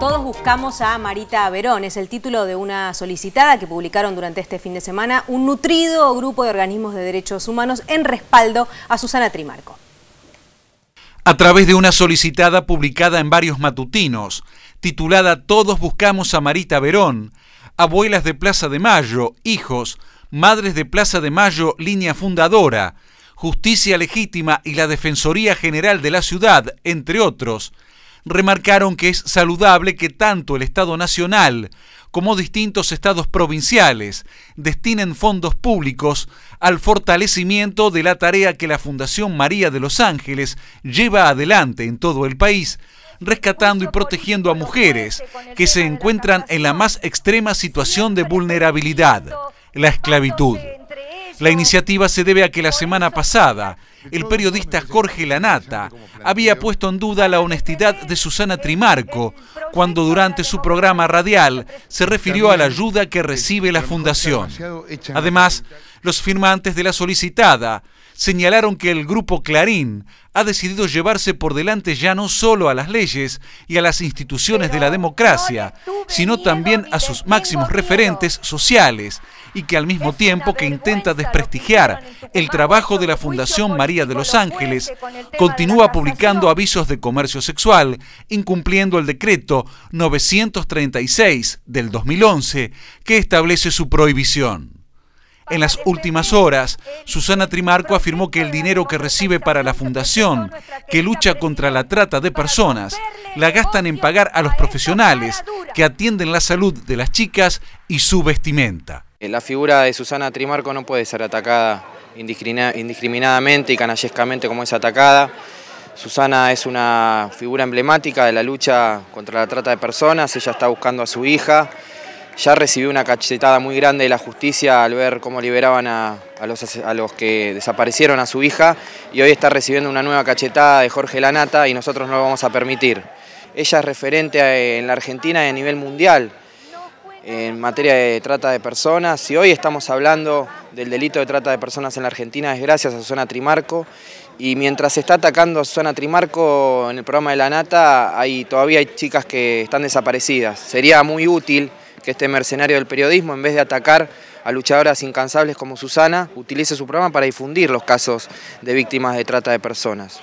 Todos buscamos a Marita Verón, es el título de una solicitada que publicaron durante este fin de semana un nutrido grupo de organismos de derechos humanos en respaldo a Susana Trimarco. A través de una solicitada publicada en varios matutinos, titulada Todos buscamos a Marita Verón, abuelas de Plaza de Mayo, hijos, madres de Plaza de Mayo, línea fundadora, Justicia Legítima y la Defensoría General de la Ciudad, entre otros, remarcaron que es saludable que tanto el Estado Nacional como distintos estados provinciales destinen fondos públicos al fortalecimiento de la tarea que la Fundación María de los Ángeles lleva adelante en todo el país, rescatando y protegiendo a mujeres que se encuentran en la más extrema situación de vulnerabilidad, la esclavitud. La iniciativa se debe a que la semana pasada el periodista Jorge Lanata había puesto en duda la honestidad de Susana Trimarco cuando durante su programa radial se refirió a la ayuda que recibe la fundación. Además, los firmantes de la solicitada señalaron que el grupo Clarín ha decidido llevarse por delante ya no solo a las leyes y a las instituciones de la democracia, sino también a sus máximos referentes sociales, y que al mismo tiempo que intenta desprestigiar este el trabajo de la Fundación María de los Ángeles, continúa publicando avisos de comercio sexual, incumpliendo el decreto 936 del 2011 que establece su prohibición. En las últimas horas, Susana Trimarco afirmó que el dinero que recibe para la fundación, que lucha contra la trata de personas, la gastan en pagar a los profesionales que atienden la salud de las chicas y su vestimenta. La figura de Susana Trimarco no puede ser atacada indiscriminadamente y canallescamente como es atacada. Susana es una figura emblemática de la lucha contra la trata de personas, ella está buscando a su hija, ya recibió una cachetada muy grande de la justicia al ver cómo liberaban a, los, que desaparecieron a su hija y hoy está recibiendo una nueva cachetada de Jorge Lanata y nosotros no lo vamos a permitir. Ella es referente en la Argentina y a nivel mundial en materia de trata de personas. y hoy estamos hablando del delito de trata de personas en la Argentina desgracias a Susana Trimarco y mientras se está atacando a Susana Trimarco en el programa de Lanata Nata hay, todavía hay chicas que están desaparecidas. Sería muy útil que este mercenario del periodismo, en vez de atacar a luchadoras incansables como Susana, utilice su programa para difundir los casos de víctimas de trata de personas.